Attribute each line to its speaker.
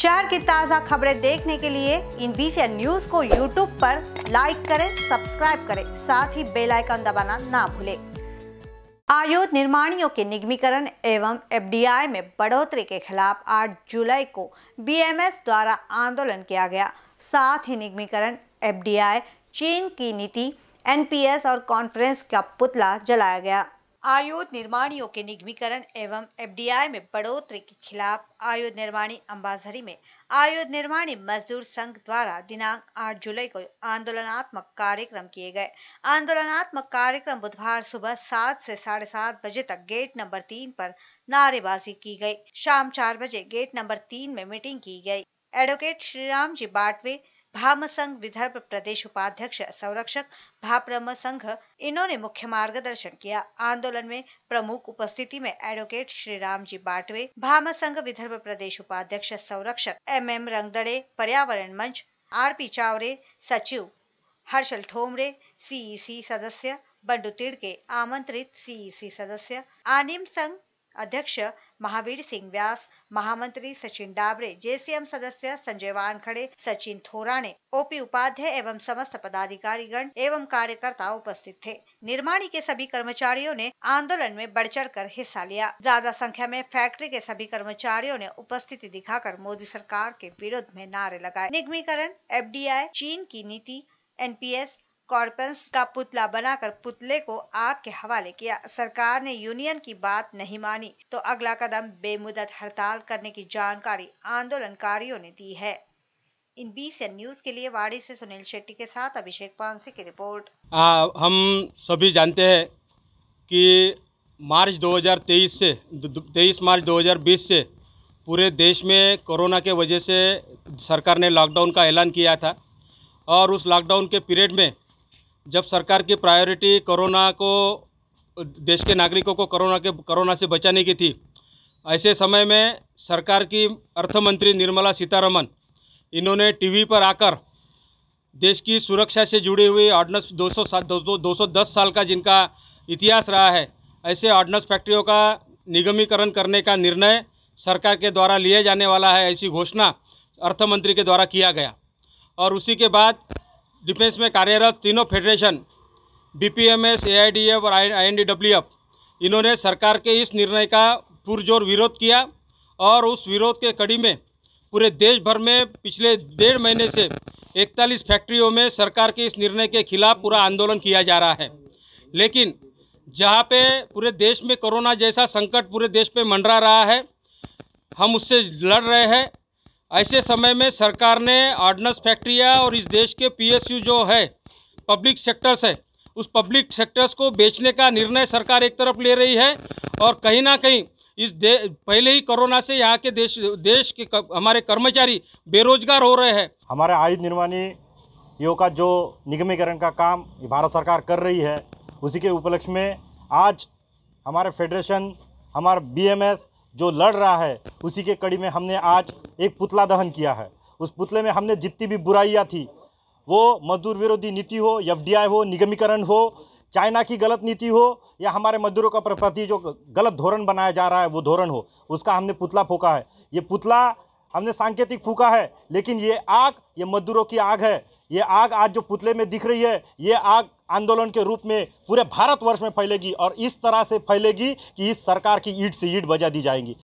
Speaker 1: शहर की ताज़ा खबरें देखने के लिए इन बीसी न्यूज को यूट्यूब पर लाइक करें सब्सक्राइब करें साथ ही बेल आइकन दबाना ना भूलें आयोग निर्माणियों के निगमीकरण एवं एफडीआई में बढ़ोतरी के खिलाफ 8 जुलाई को बीएमएस द्वारा आंदोलन किया गया साथ ही निगमीकरण एफडीआई चीन की नीति एनपीएस और कॉन्फ्रेंस का पुतला जलाया गया आयुध निर्माणियों के निगमीकरण एवं एफडीआई में बढ़ोतरी के खिलाफ आयुध निर्माणी अम्बाजरी में आयुध निर्माणी मजदूर संघ द्वारा दिनांक 8 जुलाई को आंदोलनात्मक कार्यक्रम किए गए आंदोलनात्मक कार्यक्रम बुधवार सुबह सात से साढ़े सात बजे तक गेट नंबर तीन पर नारेबाजी की गई शाम चार बजे गेट नंबर तीन में मीटिंग की गई एडवोकेट राम जी बाटवे भाम संघ विदर्भ प्रदेश उपाध्यक्ष संरक्षक भाप्रम संघ इन्होंने मुख्य मार्गदर्शन किया आंदोलन में प्रमुख उपस्थिति में एडवोकेट श्री राम जी बाटवे भाम संघ विदर्भ प्रदेश उपाध्यक्ष संरक्षक एम एम रंगदड़े पर्यावरण मंच आर पी चावरे सचिव हर्षल ठोमरे सीईसी e सदस्य बंडू तिड़के आमंत्रित सीईसी e सदस्य आनिम संघ अध्यक्ष महावीर सिंह व्यास महामंत्री सचिन डाबरे जेसीएम सदस्य संजय वानखड़े सचिन थोराने ओपी उपाध्याय एवं समस्त पदाधिकारीगण एवं कार्यकर्ता उपस्थित थे निर्माणी के सभी कर्मचारियों ने आंदोलन में बढ़ चढ़ कर हिस्सा लिया ज्यादा संख्या में फैक्ट्री के सभी कर्मचारियों ने उपस्थिति दिखाकर मोदी सरकार के विरोध में नारे लगाए निगमीकरण एफ चीन की नीति एनपीएस कॉर्पस का पुतला बनाकर पुतले को आग के हवाले किया सरकार ने यूनियन की बात नहीं मानी तो अगला कदम बेमुदत हड़ताल करने की जानकारी आंदोलनकारियों ने दी है इन बी न्यूज के लिए वाड़ी से सुनील शेट्टी के साथ अभिषेक पानसे की
Speaker 2: रिपोर्ट आ, हम सभी जानते हैं कि मार्च 2023 से 23 मार्च 2020 से पूरे देश में कोरोना के वजह से सरकार ने लॉकडाउन का ऐलान किया था और उस लॉकडाउन के पीरियड में जब सरकार की प्रायोरिटी कोरोना को देश के नागरिकों को कोरोना के कोरोना से बचाने की थी ऐसे समय में सरकार की अर्थमंत्री निर्मला सीतारमन इन्होंने टीवी पर आकर देश की सुरक्षा से जुड़ी हुई ऑर्डनेंस दो सौ दस साल का जिनका इतिहास रहा है ऐसे ऑर्डनेंस फैक्ट्रियों का निगमीकरण करने का निर्णय सरकार के द्वारा लिए जाने वाला है ऐसी घोषणा अर्थमंत्री के द्वारा किया गया और उसी के बाद डिफेंस में कार्यरत तीनों फेडरेशन बीपीएमएस, एआईडीएफ और आईएनडीडब्ल्यूएफ इन्होंने सरकार के इस निर्णय का पुरजोर विरोध किया और उस विरोध के कड़ी में पूरे देश भर में पिछले डेढ़ महीने से 41 फैक्ट्रियों में सरकार के इस निर्णय के खिलाफ पूरा आंदोलन किया जा रहा है लेकिन जहाँ पे पूरे देश में कोरोना जैसा संकट पूरे देश पे मंडरा रहा है हम उससे लड़ रहे हैं ऐसे समय में सरकार ने आर्डनेंस फैक्ट्रियाँ और इस देश के पीएसयू जो है पब्लिक सेक्टर्स है उस पब्लिक सेक्टर्स को बेचने का निर्णय सरकार एक तरफ ले रही है और कहीं ना कहीं इस दे पहले ही कोरोना से यहाँ के देश देश के कर, हमारे कर्मचारी
Speaker 3: बेरोजगार हो रहे हैं हमारे आयु निर्माणी यो का जो निगमीकरण का काम भारत सरकार कर रही है उसी के उपलक्ष्य में आज हमारे फेडरेशन हमारे बी जो लड़ रहा है उसी के कड़ी में हमने आज एक पुतला दहन किया है उस पुतले में हमने जितनी भी बुराइयाँ थी वो मजदूर विरोधी नीति हो एफ हो निगमीकरण हो चाइना की गलत नीति हो या हमारे मजदूरों का प्रति जो गलत धोरण बनाया जा रहा है वो धोरण हो उसका हमने पुतला फूका है ये पुतला हमने सांकेतिक फूका है लेकिन ये आग ये मजदूरों की आग है ये आग आज जो पुतले में दिख रही है ये आग आंदोलन के रूप में पूरे भारतवर्ष में फैलेगी और इस तरह से फैलेगी कि इस सरकार की ईट से ईट बजा दी जाएंगी